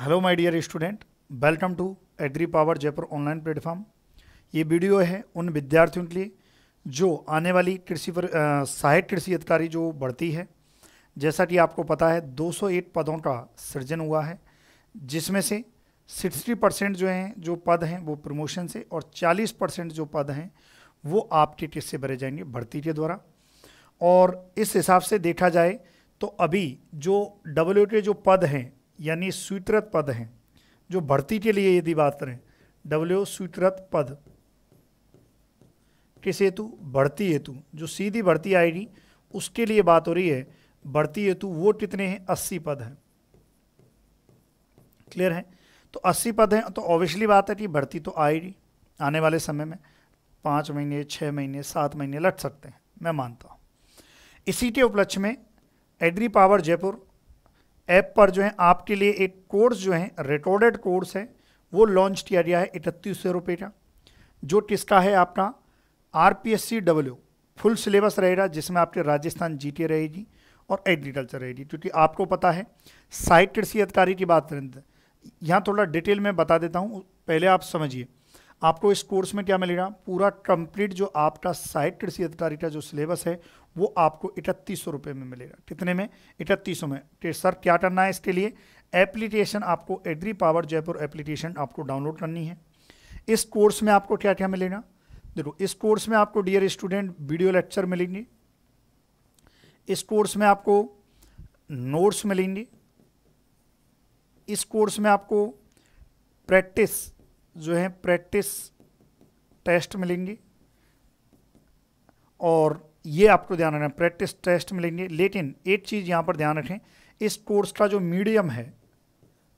hello my dear student welcome to agri power Jaipur online platform ये वीडियो है उन विद्यार्थियों के लिए जो आने वाली कृषि पर सहायक कृषि अधिकारी जो बढ़ती है जैसा कि आपको पता है 208 पदों का सृजन हुआ है जिसमें से 60 परसेंट जो हैं जो पद हैं वो प्रमोशन से और 40 परसेंट जो पद हैं वो आपके किससे भरे जाएंगे भर्ती के द्वारा और इस हिसाब से देखा जाए तो अभी जो डब्ल्यू जो पद हैं यानी स्वीकृत पद हैं जो भर्ती के लिए यदि बात करें डब्ल्यू स्वीकृत पद किस हेतु बढ़ती हेतु जो सीधी भर्ती आएगी उसके लिए बात हो रही है बढ़ती हेतु वो कितने हैं अस्सी पद हैं क्लियर है तो अस्सी पद हैं तो ऑब्वियसली बात है कि भर्ती तो आएगी आने वाले समय में पाँच महीने छः महीने सात महीने लट सकते हैं मैं मानता हूँ इसी के उपलक्ष्य में एग्री पावर जयपुर ऐप पर जो है आपके लिए एक कोर्स जो है रिकॉर्डेड कोर्स है वो लॉन्च किया गया है इकतीस सौ रुपये का जो किसका है आपका R P S C W full syllabus रहेगा जिसमें आपके राजस्थान जी टी रहेगी और एग्रीकल्चर रहेगी क्योंकि आपको पता है साइट कृषि अधिकारी की बात करें यहाँ थोड़ा डिटेल में बता देता हूँ पहले आप समझिए आपको इस कोर्स में क्या मिलेगा पूरा कंप्लीट जो आपका साइट कृषि अधिकारी का जो सिलेबस है वो आपको इकतीस सौ रुपये में मिलेगा कितने में इकतीस सौ में तो सर क्या करना है इसके लिए एप्लीकेशन आपको एग्री पावर जयपुर एप्लीकेशन आपको डाउनलोड करनी है इस कोर्स में आपको क्या क्या मिलेगा देखो इस कोर्स में आपको डियर स्टूडेंट वीडियो लेक्चर मिलेंगे इस कोर्स में आपको नोट्स मिलेंगे इस कोर्स में आपको प्रैक्टिस जो है प्रैक्टिस टेस्ट मिलेंगे और ये आपको ध्यान रखना प्रैक्टिस टेस्ट मिलेंगे लेकिन एक चीज़ यहाँ पर ध्यान रखें इस कोर्स का जो मीडियम है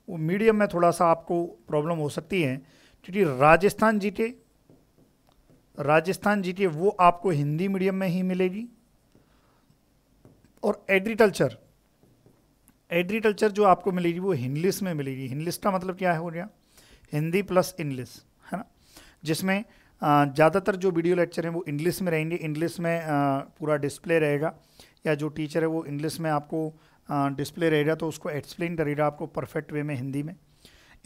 वो मीडियम में थोड़ा सा आपको प्रॉब्लम हो सकती है क्योंकि राजस्थान जी के राजस्थान जी के वो आपको हिंदी मीडियम में ही मिलेगी और एग्रीकल्चर एग्रीकल्चर जो आपको मिलेगी वो हिंग्लिश में मिलेगी हिंग्लिश का मतलब क्या है हो गया हिंदी प्लस इंग्लिश है ना जिसमें ज़्यादातर जो वीडियो लेक्चर हैं वो इंग्लिश में रहेंगे इंग्लिश में पूरा डिस्प्ले रहेगा या जो टीचर है वो इंग्लिश में आपको डिस्प्ले रहेगा तो उसको एक्सप्लेन करेगा आपको परफेक्ट वे में हिंदी में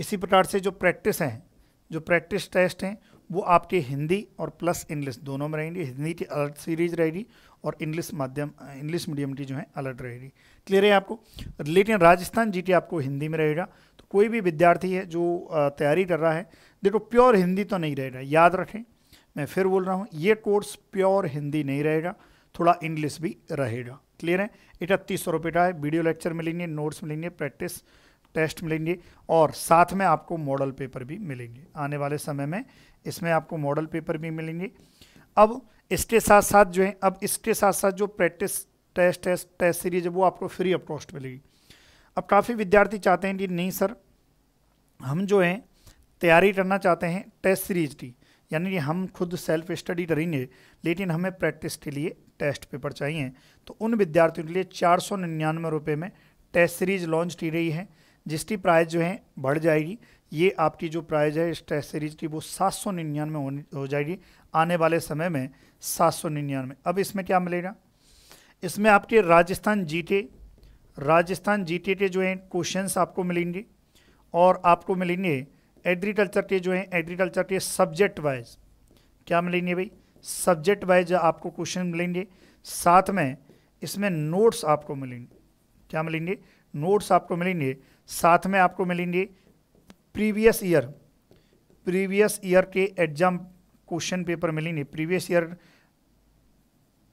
इसी प्रकार से जो प्रैक्टिस हैं जो प्रैक्टिस टेस्ट हैं वो आपके हिंदी और प्लस इंग्लिश दोनों में रहेंगी हिंदी की अलर्ट सीरीज रहेगी और इंग्लिश माध्यम इंग्लिश मीडियम की जो है अलर्ट रहेगी क्लियर है आपको लेकिन राजस्थान जी आपको हिंदी में रहेगा कोई भी विद्यार्थी है जो तैयारी कर रहा है देखो प्योर हिंदी तो नहीं रहेगा याद रखें मैं फिर बोल रहा हूँ ये कोर्स प्योर हिंदी नहीं रहेगा थोड़ा इंग्लिश भी रहेगा क्लियर है इकतीस सौ रुपये का है वीडियो लेक्चर मिलेंगे नोट्स मिलेंगे प्रैक्टिस टेस्ट मिलेंगे और साथ में आपको मॉडल पेपर भी मिलेंगे आने वाले समय में इसमें आपको मॉडल पेपर भी मिलेंगे अब इसके साथ साथ जो है अब इसके साथ साथ जो practice test test test series है वो आपको फ्री ऑफ कॉस्ट मिलेगी अब काफ़ी विद्यार्थी चाहते हैं कि नहीं सर हम जो हैं तैयारी करना चाहते हैं टेस्ट सीरीज की यानी कि हम खुद सेल्फ स्टडी करेंगे लेकिन हमें प्रैक्टिस के लिए टेस्ट पेपर चाहिए तो उन विद्यार्थियों के लिए चार सौ निन्यानवे रुपये में टेस्ट सीरीज लॉन्च की गई है जिसकी प्राइस जो है बढ़ जाएगी ये आपकी जो प्राइज है इस टेस्ट सीरीज की वो सात सौ निन्यानवे हो जाएगी आने वाले समय में सात सौ निन्यानवे अब इसमें क्या मिलेगा इसमें आपके राजस्थान जीके राजस्थान टे के जो हैं क्वेश्चंस आपको मिलेंगे और आपको मिलेंगे एग्रीकल्चर के जो हैं एग्रीकल्चर के सब्जेक्ट वाइज क्या मिलेंगे भाई सब्जेक्ट वाइज आपको क्वेश्चन मिलेंगे साथ में इसमें नोट्स आपको मिलेंगे क्या मिलेंगे नोट्स आपको मिलेंगे साथ में आपको मिलेंगे प्रीवियस ईयर प्रीवियस ईयर के एग्जाम क्वेश्चन पेपर मिलेंगे प्रीवियस ईयर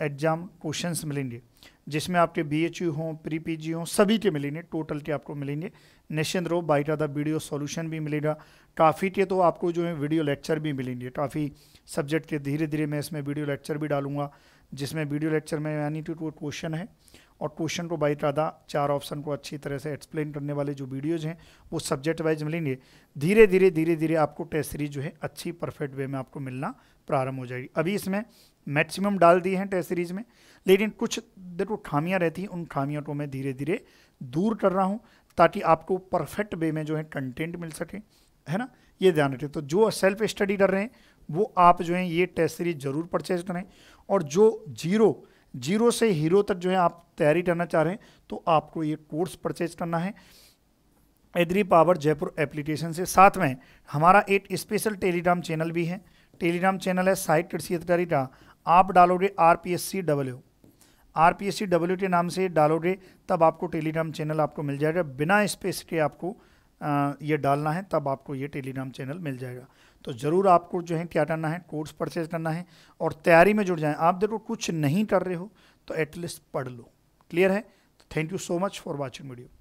एग्ज़ाम क्वेश्चन मिलेंगे जिसमें आपके बी एच यू हों प्री पी जी हों सभी के मिलेंगे टोटल के आपको मिलेंगे निश्चिंत रहो बाई आधा वीडियो सॉल्यूशन भी मिलेगा काफ़ी के तो आपको जो है वीडियो लेक्चर भी मिलेंगे काफ़ी सब्जेक्ट के धीरे धीरे मैं इसमें वीडियो लेक्चर भी डालूंगा जिसमें वीडियो लेक्चर में यानी कि वो क्वेश्चन है और क्वेश्चन को बाई राधा चार ऑप्शन को अच्छी तरह से एक्सप्लेन करने वाले जो वीडियोज़ हैं वो सब्जेक्ट वाइज मिलेंगे धीरे धीरे धीरे धीरे आपको टेस्ट सीरीज जो है अच्छी परफेक्ट वे में आपको मिलना प्रारंभ हो जाएगी अभी इसमें मैक्सिमम डाल दिए हैं टेस्ट सीरीज में लेकिन कुछ देखो खामियाँ रहती हैं उन खामियों को मैं धीरे धीरे दूर कर रहा हूँ ताकि आपको परफेक्ट वे में जो है कंटेंट मिल सके है ना ये ध्यान रखें तो जो सेल्फ स्टडी कर रहे हैं वो आप जो है ये टेस्ट सीरीज ज़रूर परचेज करें और जो जीरो जीरो से हीरो तक जो है आप तैयारी करना चाह रहे हैं तो आपको ये कोर्स परचेज करना है एद्री पावर जयपुर एप्लीकेशन से साथ में हमारा एक स्पेशल टेलीग्राम चैनल भी है टेलीग्राम चैनल है साइट कृषि का आप डालोगे R P S C W R P S C W के नाम से डालोगे तब आपको टेलीग्राम चैनल आपको मिल जाएगा बिना स्पेस के आपको ये डालना है तब आपको ये टेलीग्राम चैनल मिल जाएगा तो ज़रूर आपको जो है क्या करना है कोर्स परचेज करना है और तैयारी में जुड़ जाएं आप देखो कुछ नहीं कर रहे हो तो एटलीस्ट पढ़ लो क्लियर है thank you so much for watching video